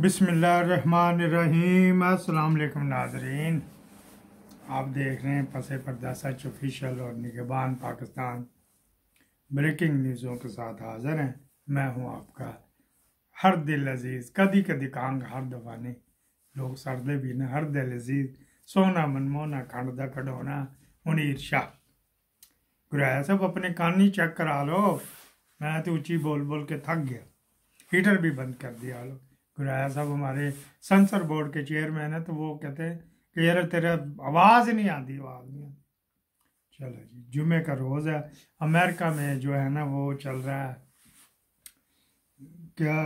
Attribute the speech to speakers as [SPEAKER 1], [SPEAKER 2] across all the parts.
[SPEAKER 1] बिसमीम अल्लाम नाजरीन आप देख रहे हैं पसे पर्दा सच ऑफिशियल और निगबान पाकिस्तान ब्रेकिंग न्यूज़ों के साथ हाज़िर हैं मैं हूं आपका हर दिल अजीज़ कदी कदी कांग हर दफा नहीं लोग सरदे भी ना हर दिल अजीज़ सोना मनमोहना खंड का खडोना मुनीर शाह गुराया सब अपने कान ही चेक करा लो मैं तो ऊँची बोल बोल के थक गया हीटर भी बंद कर दिया लो गुराया साहब हमारे सेंसर बोर्ड के चेयरमैन है तो वो कहते हैं कि यार तेरे आवाज़ नहीं आती आवाज़ नहीं आती चलो जी जुमे का रोज़ है अमेरिका में जो है ना वो चल रहा है क्या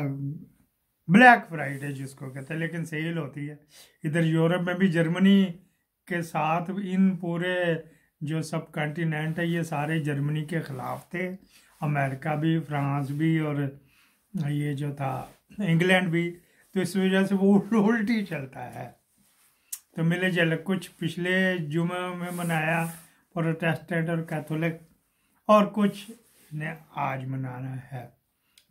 [SPEAKER 1] ब्लैक फ्राइडे जिसको कहते हैं लेकिन सेल होती है इधर यूरोप में भी जर्मनी के साथ इन पूरे जो सब कॉन्टीनेंट है ये सारे जर्मनी के ख़िलाफ़ थे अमेरिका भी फ्रांस भी और ये जो था इंग्लैंड भी तो इस वजह से वो उल्टी चलता है तो मिले जल कुछ पिछले जुमे में मनाया प्रोटेस्टेंट और कैथोलिक और कुछ ने आज मनाना है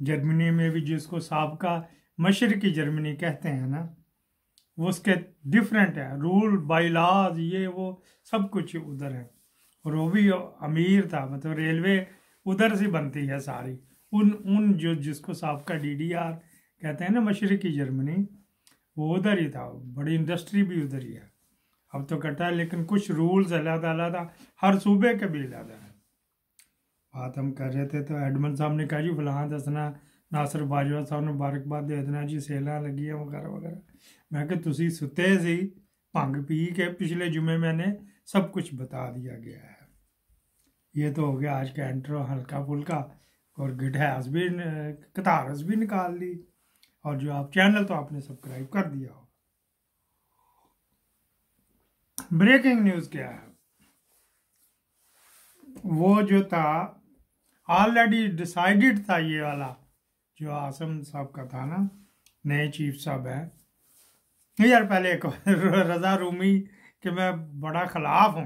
[SPEAKER 1] जर्मनी में भी जिसको सबका की जर्मनी कहते हैं ना वो उसके डिफरेंट है रूल बाइलाज ये वो सब कुछ उधर है और वो भी अमीर था मतलब रेलवे उधर से बनती है सारी उन उन जो जिसको सबका डीडीआर कहते हैं ना मशरक़ी जर्मनी वो उधर ही था बड़ी इंडस्ट्री भी उधर ही है अब तो कटा है लेकिन कुछ रूल्स अलग अलहदा हर सूबे के भी अलहदा है बात हम कर रहे थे तो एडमन साहब ने कहा जी फलां दसना नासर बाजवा साहब ने मुबारकबाद दे देना जी सेला लगी है वगैरह वगैरह मैं कि तुम सुते सी भंग पी के पिछले जुमे मैंने सब कुछ बता दिया गया है ये तो हो गया आज का एंट्रो हल्का फुल्का और गिटहस भी कतारस भी निकाल ली और जो आप चैनल तो आपने सब्सक्राइब कर दिया हो ब्रेकिंग न्यूज क्या है वो जो था ऑलरेडी डिसाइडेड था ये वाला जो आसम साहब का था ना नए चीफ साहब है यार पहले एक रजा रूमी के मैं बड़ा खिलाफ हूं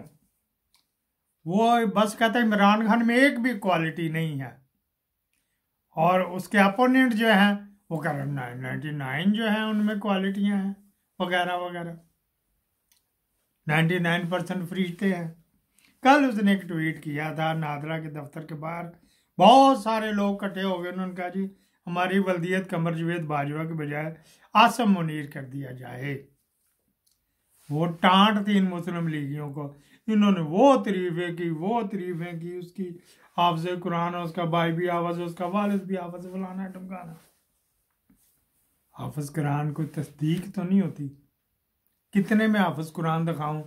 [SPEAKER 1] वो बस कहते हैं इमरान खान में एक भी क्वालिटी नहीं है और उसके अपोनेंट जो हैं वो कह रहे नाइन नाइन्टी नाइन जो है उनमें क्वालिटियाँ हैं वगैरह वगैरह नाइन्टी नाइन परसेंट फ्रीजते हैं कल उसने एक ट्वीट किया था नादरा के दफ्तर के बाहर बहुत सारे लोग इकट्ठे हो गए उन्होंने कहा जी हमारी बल्दियत कमर जवेद बाजवा के बजाय आसम मुनीर कर दिया जाए वो टाँट थी इन मुस्लिम लीगियों को इन्होंने वो तरीफें की वो तरीफें की उसकी आपसे कुरान उसका भाई भी आवाज़ उसका वालद भी आवाज़ फलाना टमकाना हाफज कुरान कोई तस्दीक तो नहीं होती कितने में हाफज कुरान दिखाऊं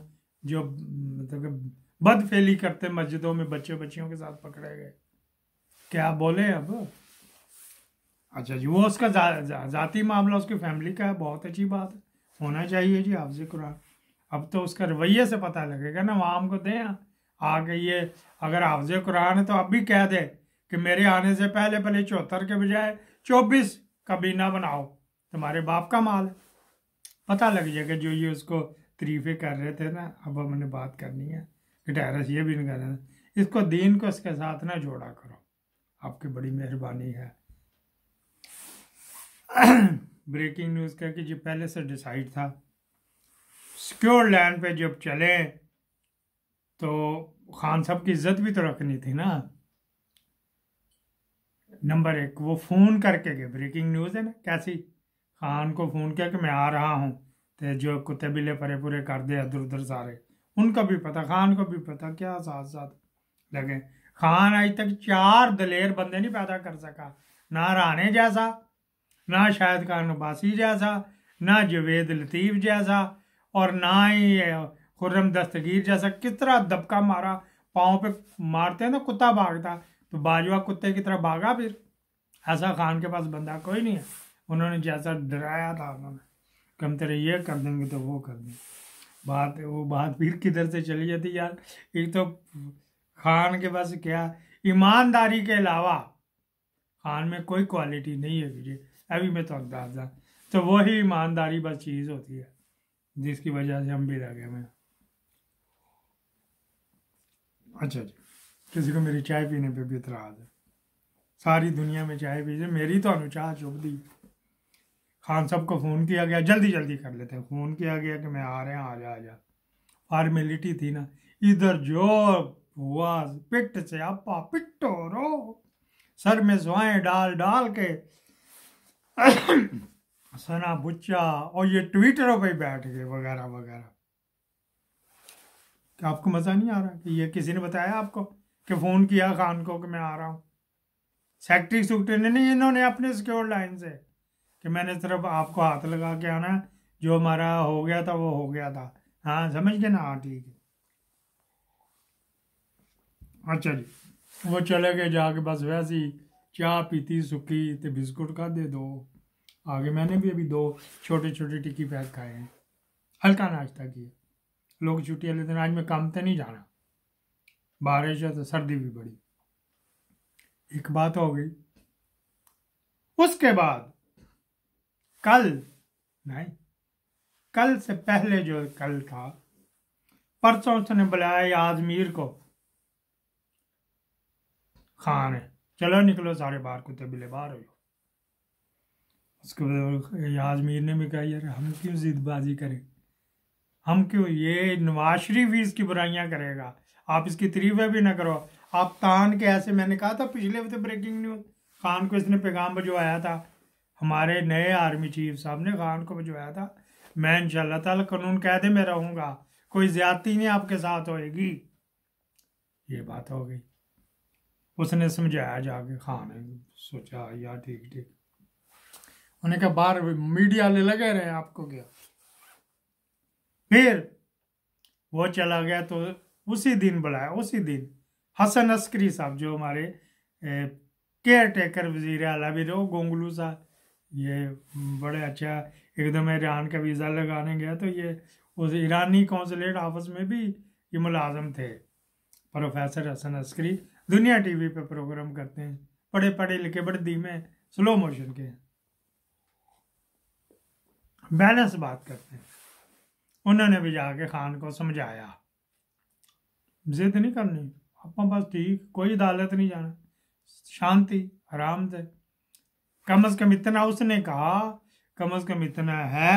[SPEAKER 1] जो मतलब बदफेली करते मस्जिदों में बच्चे बच्चियों के साथ पकड़े गए क्या बोले अब अच्छा जी वो उसका जाती मामला उसकी फैमिली का है बहुत अच्छी बात है होना चाहिए जी हाफज कुरान अब तो उसका रवैये से पता लगेगा ना वहाँ हमको दें आगे ये अगर हाफज कुरान है तो अब भी कह दे कि मेरे आने से पहले पहले चौहत्तर के बजाय चौबीस कबीना बनाओ तुम्हारे बाप का माल है पता लग जाएगा जो ये उसको तरीफे कर रहे थे ना अब हमने बात करनी है गिटारस ये भी नहीं कर रहे थे इसको दीन को इसके साथ ना जोड़ा करो आपकी बड़ी मेहरबानी है ब्रेकिंग न्यूज़ का कि जो पहले से डिसाइड था सिक्योर लैंड पे जब चले तो खान साहब की इज्जत भी तो रखनी थी ना नंबर एक वो फ़ोन करके गए ब्रेकिंग न्यूज़ है ना कैसी खान हाँ, को फ़ोन किया कि मैं आ रहा हूँ तो जो कुत्ते बिले परे पूरे कर दे इधर उधर सारे उनका भी पता खान को भी पता क्या साथ साथ लगे खान आज तक चार दलेर बंदे नहीं पैदा कर सका ना राणे जैसा ना शायद खान अब्बासी जैसा ना जवेद लतीफ़ जैसा और ना ही खुर्रम दस्तगीर जैसा किस तरह दबका मारा पाँव पे मारते हैं ना कुत्ता भागता तो बाजवा कुत्ते की तरह भागा फिर ऐसा खान के पास बंदा कोई नहीं है उन्होंने जैसा डराया था उन्होंने कम तेरे ये कर देंगे तो वो कर देंगे बात वो बात फिर किधर से चली जाती यार एक तो खान के पास क्या ईमानदारी के अलावा खान में कोई क्वालिटी नहीं है मुझे अभी मैं तो अंदाजा तो वही ईमानदारी बस चीज़ होती है जिसकी वजह से हम भी रह गए मैं अच्छा जी किसी को मेरी चाय पीने पे भी इतराज़ है सारी दुनिया में चाय पीजे मेरी तो चाह चुभ दी खान साहब को फ़ोन किया गया जल्दी जल्दी कर लेते हैं फ़ोन किया गया कि मैं आ रहे हैं आ जा आ जा फार्मेलिटी थी ना इधर जो हुआ पिट से अपा पिट्टो रो सर में सुहाएं डाल डाल के सना बुच्चा और ये ट्विटरों पे बैठ गए वगैरह वगैरह क्या आपको मज़ा नहीं आ रहा कि ये किसी ने बताया आपको कि फ़ोन किया खान को कि मैं आ रहा हूँ सेक्रेटरी सुक्रेटरी ने नहीं इन्होंने अपने सिक्योर लाइन से कि मैंने सिर्फ आपको हाथ लगा के आना जो हमारा हो गया था वो हो गया था हाँ समझ गए ना हाँ ठीक है अच्छा जी वो चले गए जाके बस वैसे ही चाह पीती सुखी तो बिस्कुट का दे दो आगे मैंने भी अभी दो छोटे छोटे टिक्की पैक खाए हैं हल्का नाश्ता किया लोग छुट्टियाँ लेते हैं आज मैं काम तो नहीं जाना बारिश है तो सर्दी भी बड़ी एक बात हो गई उसके बाद कल नहीं कल से पहले जो कल था परसों उसने बुलाया आजमीर को खान है चलो निकलो सारे बाहर कुत्ते बिले बाहर हो उसके बाद आजमीर ने भी कहा यार हम क्यों जिदबाजी करें हम क्यों ये नवाज शरीफ इसकी बुराइयां करेगा आप इसकी तरीफे भी ना करो आप तान के ऐसे मैंने कहा था पिछले हफ्ते ब्रेकिंग न्यूज खान को इसने पैगाम भिजवाया था हमारे नए आर्मी चीफ साहब ने खान को भिजवाया था मैं इन तल कानून कैदे में रहूंगा कोई ज्यादती नहीं आपके साथ होएगी ये बात हो गई उसने समझाया जाके खान ने सोचा यार ठीक ठीक उन्हें कहा बाहर मीडिया वाले लगे रहे आपको क्या फिर वो चला गया तो उसी दिन बुलाया उसी दिन हसन अस्करी साहब जो हमारे केयर टेकर वजीर आला भी रहे गोंगलू साहब ये बड़े अच्छा एकदम ईरान का वीज़ा लगाने गया तो ये उस ईरानी कौंसलेट ऑफिस में भी ये मुलाजम थे प्रोफेसर हसन अस्करी दुनिया टीवी पे प्रोग्राम करते हैं पढ़े पढ़े लिखे बड़े धीमे स्लो मोशन के बैलेंस बात करते हैं उन्होंने भी जाके खान को समझाया जिद नहीं करनी अपना बस ठीक कोई अदालत नहीं जाना शांति आराम से कम से कम इतना उसने कहा कम से कम इतना है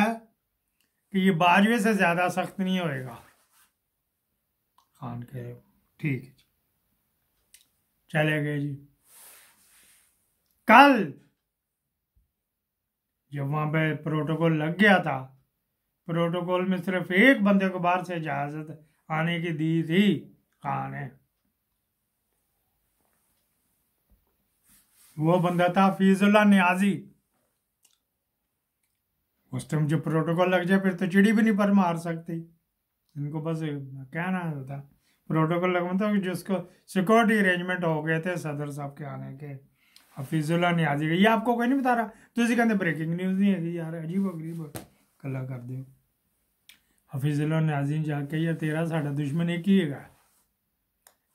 [SPEAKER 1] कि ये बारहवें से ज्यादा सख्त नहीं होएगा खान के ठीक है चले गए जी कल जब वहां पे प्रोटोकॉल लग गया था प्रोटोकॉल में सिर्फ एक बंदे को बाहर से इजाजत आने की दी थी खान है वो बंदा था फीजुल्ला न्याजी उस टाइम जो प्रोटोकॉल लग जाए फिर तो चिड़ी भी नहीं पर मार सकती इनको बस कहना था प्रोटोकॉल लग मतलब जिसको सिक्योरिटी अरेंजमेंट हो गए थे सदर साहब के आने के हफीजुल्ला न्याजी ये आपको कोई नहीं बता रहा तो इसी कहते ब्रेकिंग न्यूज़ नहीं है यार अजीब गरीब कला कर दो हफीजुल्ला न्याजी जाके यार तेरा साढ़ा दुश्मन एक ही है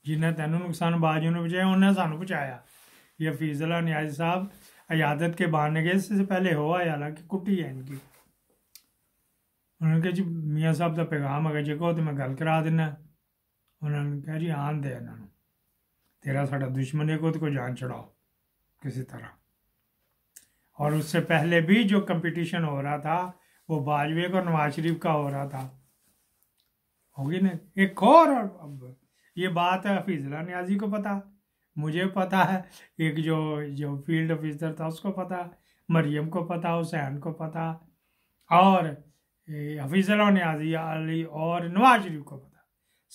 [SPEAKER 1] जिन्हें तेनों नुकसान बाजू ने बचाया उन्हें सानू बचाया ये फीजला न्याज साहब अयादत के बहाने गए इससे पहले हुआ यार कि कुटी है इनकी उन्होंने कहा जी मियाँ साहब का पैगाम अगर जो कहो तो मैं गल करा दिना उन्होंने कहा जी आन दे इन्होंने तेरा साढ़ा दुश्मन है को तो कोई जान चढ़ाओ किसी तरह और उससे पहले भी जो कंपटीशन हो रहा था वो बाजवे और नवाज शरीफ का हो रहा था होगी ना एक और अब ये बात है हफीजला न्याजी को पता मुझे पता है एक जो जो फील्ड ऑफिसर था उसको पता मरियम को पता हुसैन को पता और ने नाजिया अली और नवाज शरीफ को पता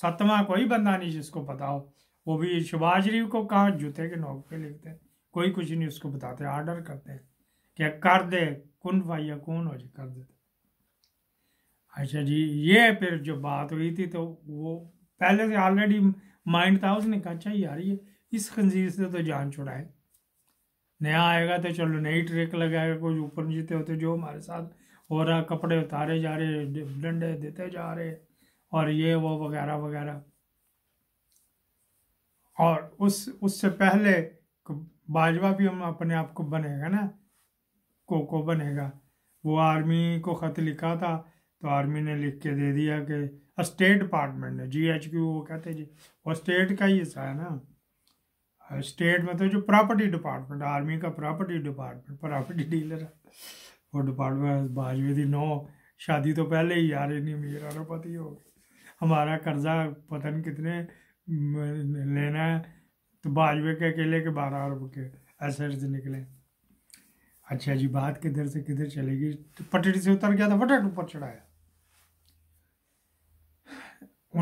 [SPEAKER 1] सतमा कोई बंदा नहीं जिसको पता हो वो भी शहबाज शरीफ को कहाँ जूते के नोक पे लिखते हैं कोई कुछ नहीं उसको बताते आर्डर करते हैं कि कर दे कन फाइया कौन हो जी कर देते अच्छा जी ये फिर जो बात हुई थी तो वो पहले से ऑलरेडी माइंड था उसने कहा अच्छा यार ये इस खंजीर से तो जान छुड़ाए नया आएगा तो चलो नई ट्रेक लगाएगा कुछ ऊपर नीचे होते जो हमारे साथ हो रहा कपड़े उतारे जा रहे डंडे देते जा रहे और ये वो वगैरह वगैरह और उस उससे पहले बाजवा भी हम अपने आप को बनेगा ना कोको बनेगा वो आर्मी को ख़त लिखा था तो आर्मी ने लिख के दे दिया कि स्टेट डिपार्टमेंट ने जी एच क्यू वो कहते जी वो स्टेट का ही हिस्सा है ना स्टेट में तो जो प्रॉपर्टी डिपार्टमेंट आर्मी का प्रॉपर्टी डिपार्टमेंट प्रॉपर्टी डीलर है वो डिपार्टमेंट बाजवे दी नौ शादी तो पहले ही यार इन मेरा तो पता ही गए हमारा कर्जा पता नहीं कितने लेना है तो बाजवे के अकेले के बारह अरब के एसेट्स निकले अच्छा जी बात किधर से किधर चलेगी तो पटरी से उतर गया था फटाट ऊपर चढ़ाया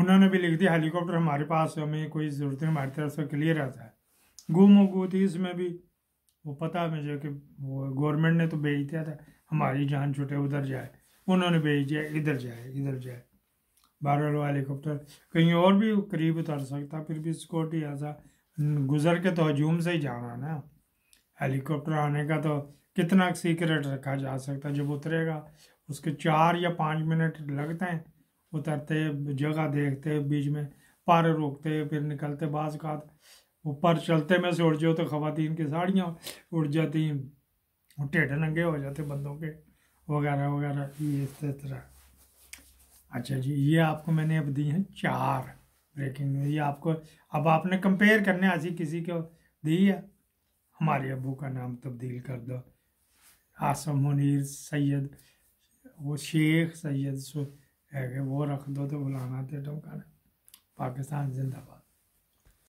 [SPEAKER 1] उन्होंने भी लिख दिया हेलीकॉप्टर हमारे पास हमें कोई ज़रूरत नहीं हमारी तरफ से क्लियर आता है गुम हो थी इसमें भी वो पता मुझे कि वो गवर्नमेंट ने तो भेज दिया था हमारी जान छुटे उधर जाए उन्होंने भेज दिया इधर जाए इधर जाए बारह वो हेलीकॉप्टर कहीं और भी करीब उतर सकता फिर भी सिक्योरिटी ऐसा गुजर के तो हजूम से ही जाना ना हेलीकॉप्टर आने का तो कितना सीक्रेट रखा जा सकता जब उतरेगा उसके चार या पाँच मिनट लगते हैं उतरते जगह देखते बीच में पार रोकते फिर निकलते बाज का ऊपर चलते में से उड़ जाओ तो खातन की साड़ियाँ उड़ जाती ढेड नंगे हो जाते बंदों के वगैरह वगैरह ये इस तरह अच्छा जी ये आपको मैंने अब दी हैं चार ब्रेकिंग ये आपको अब आपने कंपेयर करने ऐसी किसी को दी है हमारे अबू का नाम तब्दील कर दो आसम मुनिर सैयद वो शेख सैयद सो है वो रख दो तो बुलाना थे ढमकाना पाकिस्तान जिंदाबाद